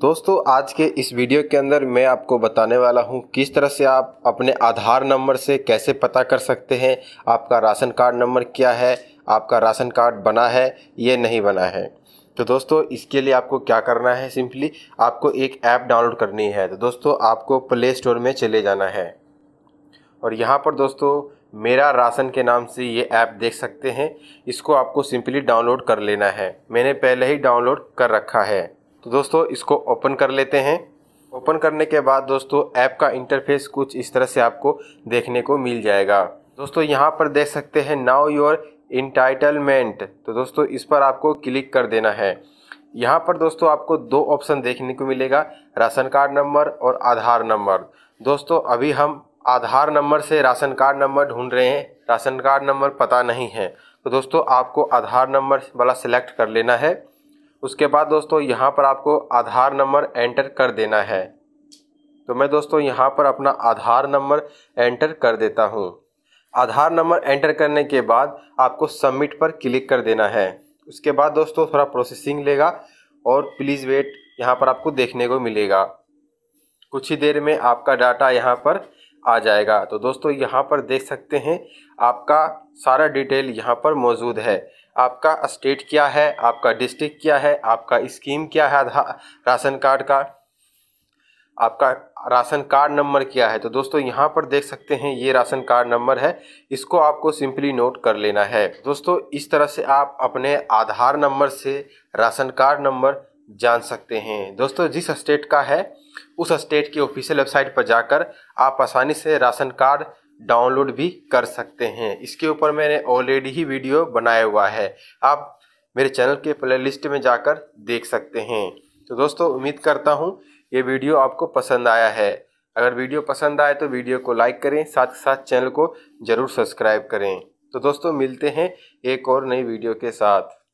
दोस्तों आज के इस वीडियो के अंदर मैं आपको बताने वाला हूं किस तरह से आप अपने आधार नंबर से कैसे पता कर सकते हैं आपका राशन कार्ड नंबर क्या है आपका राशन कार्ड बना है ये नहीं बना है तो दोस्तों इसके लिए आपको क्या करना है सिंपली आपको एक ऐप डाउनलोड करनी है तो दोस्तों आपको प्ले स्टोर में चले जाना है और यहाँ पर दोस्तों मेरा राशन के नाम से ये ऐप देख सकते हैं इसको आपको सिंपली डाउनलोड कर लेना है मैंने पहले ही डाउनलोड कर रखा है तो दोस्तों इसको ओपन कर लेते हैं ओपन करने के बाद दोस्तों ऐप का इंटरफेस कुछ इस तरह से आपको देखने को मिल जाएगा दोस्तों यहाँ पर देख सकते हैं नाउ योर इंटाइटलमेंट तो दोस्तों इस पर आपको क्लिक कर देना है यहाँ पर दोस्तों आपको दो ऑप्शन देखने को मिलेगा राशन कार्ड नंबर और आधार नंबर दोस्तों अभी हम आधार नंबर से राशन कार्ड नंबर ढूंढ रहे हैं राशन कार्ड नंबर पता नहीं है तो दोस्तों आपको आधार नंबर वाला सिलेक्ट कर लेना है उसके बाद दोस्तों यहाँ पर आपको आधार नंबर एंटर कर देना है तो मैं दोस्तों यहाँ पर अपना आधार नंबर एंटर कर देता हूँ आधार नंबर एंटर करने के बाद आपको सबमिट पर क्लिक कर देना है उसके बाद दोस्तों थोड़ा प्रोसेसिंग लेगा और प्लीज़ वेट यहाँ पर आपको देखने को मिलेगा कुछ ही देर में आपका डाटा यहाँ पर आ जाएगा तो दोस्तों यहाँ पर देख सकते हैं आपका सारा डिटेल यहाँ पर मौजूद है आपका स्टेट क्या है आपका डिस्ट्रिक्ट क्या है आपका स्कीम क्या है राशन कार्ड का आपका राशन कार्ड नंबर क्या है तो दोस्तों यहाँ पर देख सकते हैं ये राशन कार्ड नंबर है इसको आपको सिंपली नोट कर लेना है दोस्तों इस तरह से आप अपने आधार नंबर से राशन कार्ड नंबर जान सकते हैं दोस्तों जिस स्टेट का है उस स्टेट की ऑफिशियल वेबसाइट पर जाकर आप आसानी से राशन कार्ड डाउनलोड भी कर सकते हैं इसके ऊपर मैंने ऑलरेडी ही वीडियो बनाया हुआ है आप मेरे चैनल के प्लेलिस्ट में जाकर देख सकते हैं तो दोस्तों उम्मीद करता हूँ ये वीडियो आपको पसंद आया है अगर वीडियो पसंद आए तो वीडियो को लाइक करें साथ साथ चैनल को ज़रूर सब्सक्राइब करें तो दोस्तों मिलते हैं एक और नई वीडियो के साथ